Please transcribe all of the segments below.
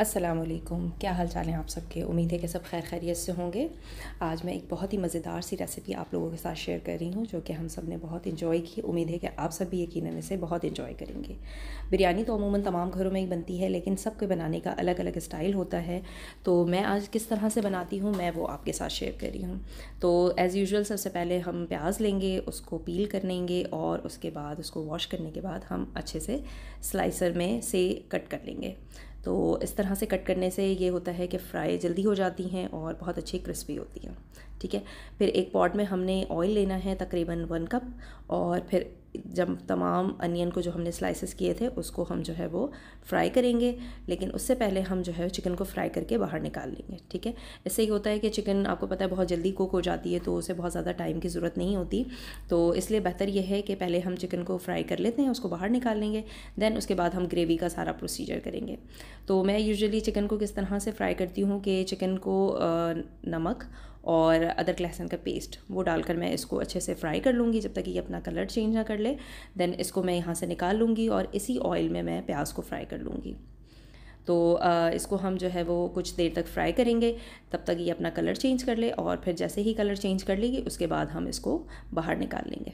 असलकुम क्या हाल चाल हैं आप सबके उम्मीद है कि सब खैर खैरियत से होंगे आज मैं एक बहुत ही मज़ेदार सी रेसिपी आप लोगों के साथ शेयर कर रही हूँ जो कि हम सब ने बहुत इन्जॉय की उम्मीद है कि आप सब भी यकीन से बहुत इन्जॉय करेंगे बिरयानी तो अमूमन तमाम घरों में ही बनती है लेकिन सबके बनाने का अलग अलग स्टाइल होता है तो मैं आज किस तरह से बनाती हूँ मैं वो आपके साथ शेयर कर रही हूँ तो एज़ यूजल सबसे पहले हम प्याज लेंगे उसको पील कर लेंगे और उसके बाद उसको वॉश करने के बाद हम अच्छे से स्लाइसर में से कट कर लेंगे तो इस तरह से कट करने से ये होता है कि फ्राई जल्दी हो जाती हैं और बहुत अच्छी क्रिस्पी होती हैं ठीक है फिर एक पॉट में हमने ऑयल लेना है तकरीबन वन कप और फिर जब तमाम अनियन को जो हमने स्लाइसेस किए थे उसको हम जो है वो फ्राई करेंगे लेकिन उससे पहले हम जो है चिकन को फ्राई करके बाहर निकाल लेंगे ठीक है इससे ये होता है कि चिकन आपको पता है बहुत जल्दी कुक हो जाती है तो उसे बहुत ज़्यादा टाइम की ज़रूरत नहीं होती तो इसलिए बेहतर यह है कि पहले हम चिकन को फ्राई कर लेते हैं उसको बाहर निकाल लेंगे दैन उसके बाद हम ग्रेवी का सारा प्रोसीजर करेंगे तो मैं यूजली चिकन को किस तरह से फ्राई करती हूँ कि चिकन को नमक और अदरक लहसुन का पेस्ट वो डालकर मैं इसको अच्छे से फ्राई कर लूँगी जब तक ये अपना कलर चेंज ना कर ले देन इसको मैं यहाँ से निकाल लूँगी और इसी ऑयल में मैं प्याज को फ्राई कर लूँगी तो इसको हम जो है वो कुछ देर तक फ्राई करेंगे तब तक ये अपना कलर चेंज कर ले और फिर जैसे ही कलर चेंज कर लेगी उसके बाद हम इसको बाहर निकाल लेंगे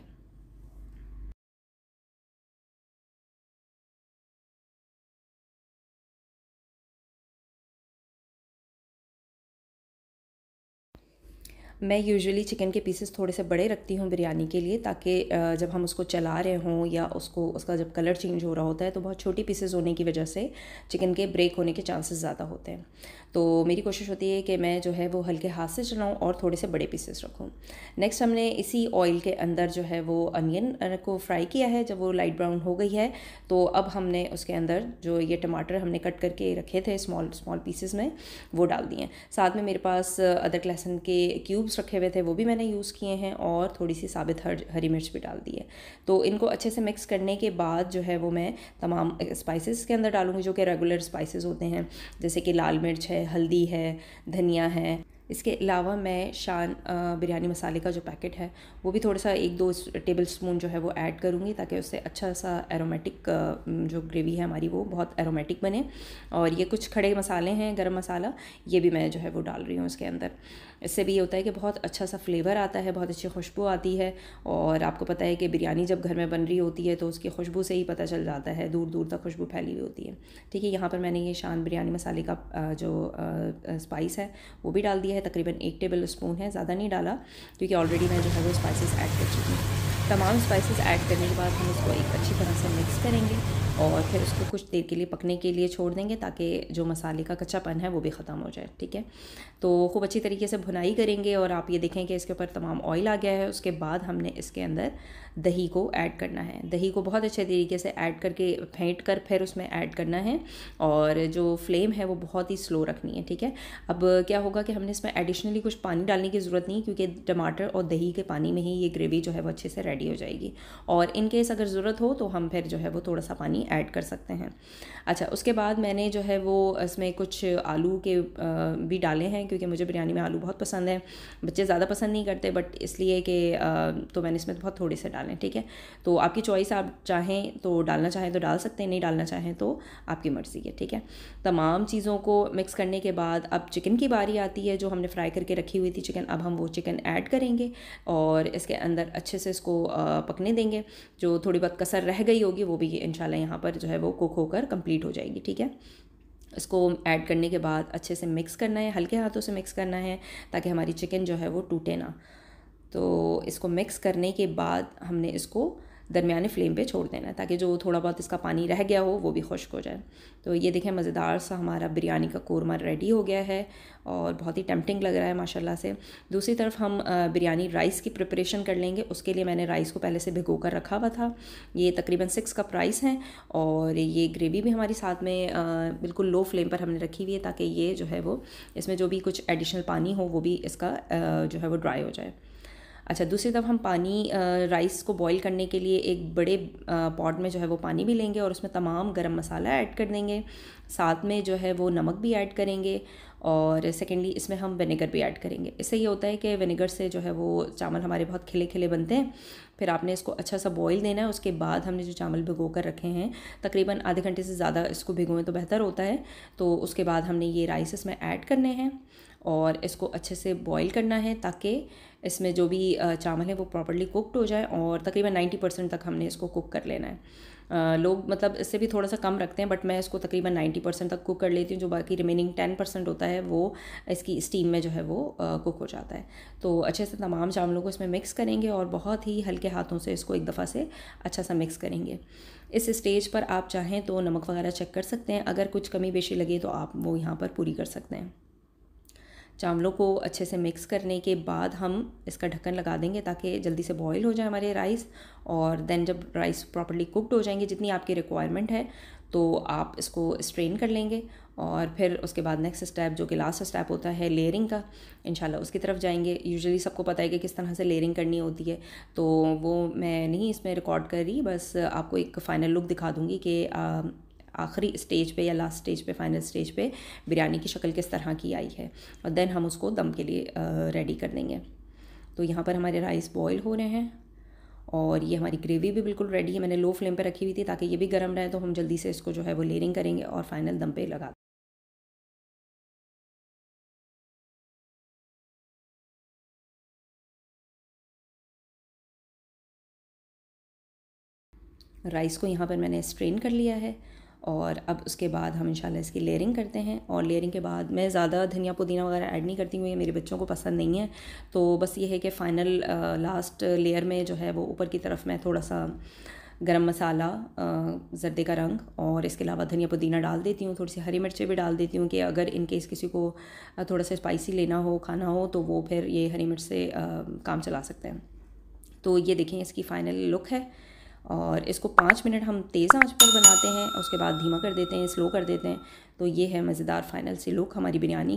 मैं यूजुअली चिकन के पीसेस थोड़े से बड़े रखती हूँ बिरयानी के लिए ताकि जब हम उसको चला रहे हों या उसको उसका जब कलर चेंज हो रहा होता है तो बहुत छोटी पीसेस होने की वजह से चिकन के ब्रेक होने के चांसेस ज़्यादा होते हैं तो मेरी कोशिश होती है कि मैं जो है वो हल्के हाथ से चलाऊँ और थोड़े से बड़े पीसेस रखूँ नेक्स्ट हमने इसी ऑयल के अंदर जो है वो अनियन को फ्राई किया है जब वो लाइट ब्राउन हो गई है तो अब हमने उसके अंदर जो ये टमाटर हमने कट करके रखे थे स्मॉल स्मॉल पीसेस में वो डाल दिए साथ में मेरे पास अदरक लहसुन के क्यूब क्यूब्स रखे हुए थे वो भी मैंने यूज़ किए हैं और थोड़ी सी साबित हर हरी मिर्च भी डाल दी है तो इनको अच्छे से मिक्स करने के बाद जो है वो मैं तमाम स्पाइसेस के अंदर डालूंगी जो कि रेगुलर स्पाइसेस होते हैं जैसे कि लाल मिर्च है हल्दी है धनिया है इसके अलावा मैं शान बिरयानी मसाले का जो पैकेट है वो भी थोड़ा सा एक दो टेबल स्पून जो है वो ऐड करूँगी ताकि उससे अच्छा सा एरोमेटिक जो ग्रेवी है हमारी वो बहुत एरोमेटिक बने और ये कुछ खड़े मसाले हैं गरम मसाला ये भी मैं जो है वो डाल रही हूँ उसके अंदर इससे भी ये होता है कि बहुत अच्छा सा फ्लेवर आता है बहुत अच्छी खुशबू आती है और आपको पता है कि बिरयानी जब घर में बन रही होती है तो उसकी खुशबू से ही पता चल जाता है दूर दूर तक खुशबू फैली हुई होती है ठीक है यहाँ पर मैंने ये शान बिरयानी मसाले का जो स्पाइस है वो भी डाल दिया है तकरीबन एक टेबल स्पून है ज़्यादा नहीं डाला क्योंकि ऑलरेडी मैं जो है वो स्पाइसेस ऐड कर चुकी हूँ तमाम स्पाइसेस ऐड करने के बाद हम इसको एक अच्छी तरह से मिक्स करेंगे और फिर उसको कुछ देर के लिए पकने के लिए छोड़ देंगे ताकि जो मसाले का कच्चापन है वो भी ख़त्म हो जाए ठीक है तो खूब अच्छी तरीके से भुनाई करेंगे और आप ये देखें कि इसके ऊपर तमाम ऑयल आ गया है उसके बाद हमने इसके अंदर दही को ऐड करना है दही को बहुत अच्छे तरीके से ऐड करके फेंट कर फिर उसमें ऐड करना है और जो फ्लेम है वो बहुत ही स्लो रखनी है ठीक है अब क्या होगा कि हमने इसमें एडिशनली कुछ पानी डालने की ज़रूरत नहीं क्योंकि टमाटर और दही के पानी में ही ये ग्रेवी जो है वो अच्छे से रेडी रेडी हो जाएगी और इन केस अगर ज़रूरत हो तो हम फिर जो है वो थोड़ा सा पानी ऐड कर सकते हैं अच्छा उसके बाद मैंने जो है वो इसमें कुछ आलू के भी डाले हैं क्योंकि मुझे बिरयानी में आलू बहुत पसंद है बच्चे ज़्यादा पसंद नहीं करते बट इसलिए कि तो मैंने इसमें बहुत थोड़े से डालें ठीक है तो आपकी चॉइस आप चाहें तो डालना चाहें तो डाल सकते हैं नहीं डालना चाहें तो आपकी मर्ज़ी है ठीक है तमाम चीज़ों को मिक्स करने के बाद अब चिकन की बारी आती है जो हमने फ्राई करके रखी हुई थी चिकन अब हम वो चिकन ऐड करेंगे और इसके अंदर अच्छे से इसको पकने देंगे जो थोड़ी बहुत कसर रह गई होगी वो भी इन यहाँ पर जो है वो कुक होकर कंप्लीट हो जाएगी ठीक है इसको ऐड करने के बाद अच्छे से मिक्स करना है हल्के हाथों से मिक्स करना है ताकि हमारी चिकन जो है वो टूटे ना तो इसको मिक्स करने के बाद हमने इसको दरमिया फ्लेम पे छोड़ देना है ताकि जो थोड़ा बहुत इसका पानी रह गया हो वो भी खुश्क हो जाए तो ये देखें मज़ेदार सा हमारा बिरयानी का कोरमा रेडी हो गया है और बहुत ही टेम्पटिंग लग रहा है माशाल्लाह से दूसरी तरफ हम बिरयानी राइस की प्रिपरेशन कर लेंगे उसके लिए मैंने राइस को पहले से भिगो कर रखा हुआ था ये तकरीबन सिक्स कप राइस हैं और ये ग्रेवी भी हमारी साथ में बिल्कुल लो फ्लेम पर हमने रखी हुई है ताकि ये जो है वो इसमें जो भी कुछ एडिशनल पानी हो वो भी इसका जो है वो ड्राई हो जाए अच्छा दूसरी तरफ हम पानी राइस को बॉईल करने के लिए एक बड़े पॉट में जो है वो पानी भी लेंगे और उसमें तमाम गरम मसाला ऐड कर देंगे साथ में जो है वो नमक भी ऐड करेंगे और सेकेंडली इसमें हम विनेगर भी ऐड करेंगे इससे ये होता है कि विनेगर से जो है वो चावल हमारे बहुत खिले खिले बनते हैं फिर आपने इसको अच्छा सा बॉईल देना है उसके बाद हमने जो चावल भिगो कर रखे हैं तकरीबन आधे घंटे से ज़्यादा इसको भिगोएं तो बेहतर होता है तो उसके बाद हमने ये राइस इसमें ऐड करने हैं और इसको अच्छे से बॉईल करना है ताकि इसमें जो भी चावल है वो प्रॉपरली कुकड हो जाए और तकरीबन नाइन्टी परसेंट तक हमने इसको कुक कर लेना है लोग मतलब इससे भी थोड़ा सा कम रखते हैं बट मैं इसको तकरीबन नाइन्टी परसेंट तक कुक कर लेती हूँ जो बाकी रिमेनिंग टेन परसेंट होता है वो इसकी स्टीम में जो है वो कुक हो जाता है तो अच्छे से तमाम चावलों को इसमें मिक्स करेंगे और बहुत ही हल्के हाथों से इसको एक दफ़ा से अच्छा सा मिक्स करेंगे इस स्टेज पर आप चाहें तो नमक वगैरह चेक कर सकते हैं अगर कुछ कमी बेशी लगे तो आप वो यहाँ पर पूरी कर सकते हैं चावलों को अच्छे से मिक्स करने के बाद हम इसका ढक्कन लगा देंगे ताकि जल्दी से बॉईल हो जाए हमारे राइस और देन जब राइस प्रॉपरली कुकड हो जाएंगे जितनी आपकी रिक्वायरमेंट है तो आप इसको स्ट्रेन कर लेंगे और फिर उसके बाद नेक्स्ट स्टेप जो कि लास्ट स्टेप होता है लेयरिंग का इंशाल्लाह उसकी तरफ जाएंगे यूजुअली सबको पता है कि किस तरह से लेयरिंग करनी होती है तो वो मैं नहीं इसमें रिकॉर्ड कर रही बस आपको एक फ़ाइनल लुक दिखा दूँगी कि आखिरी स्टेज पे या लास्ट स्टेज पे फाइनल स्टेज पे बिरयानी की शक्ल किस तरह की आई है और देन हम उसको दम के लिए रेडी कर देंगे तो यहाँ पर हमारे राइस बॉयल हो रहे हैं और ये हमारी ग्रेवी भी बिल्कुल रेडी है मैंने लो फ्लेम पर रखी हुई थी ताकि ये भी गर्म रहे तो हम जल्दी से इसको जो है वो लेरिंग करेंगे और फाइनल दम पे लगा राइस को यहाँ पर मैंने स्ट्रेन कर लिया है और अब उसके बाद हम इंशाल्लाह इसकी लेयरिंग करते हैं और लेयरिंग के बाद मैं ज़्यादा धनिया पुदीना वगैरह ऐड नहीं करती हूँ ये मेरे बच्चों को पसंद नहीं है तो बस ये है कि फ़ाइनल लास्ट लेयर में जो है वो ऊपर की तरफ मैं थोड़ा सा गरम मसाला जर्दे का रंग और इसके अलावा धनिया पुदीना डाल देती हूँ थोड़ी सी हरी मिर्चें भी डाल देती हूँ कि अगर इन केस किसी को थोड़ा सा स्पाइसी लेना हो खाना हो तो वो फिर ये हरी मिर्च से काम चला सकते हैं तो ये देखें इसकी फ़ाइनल लुक है और इसको पाँच मिनट हम तेज़ आंच पर बनाते हैं उसके बाद धीमा कर देते हैं स्लो कर देते हैं तो ये है मज़ेदार फाइनल से लुक हमारी बिरयानी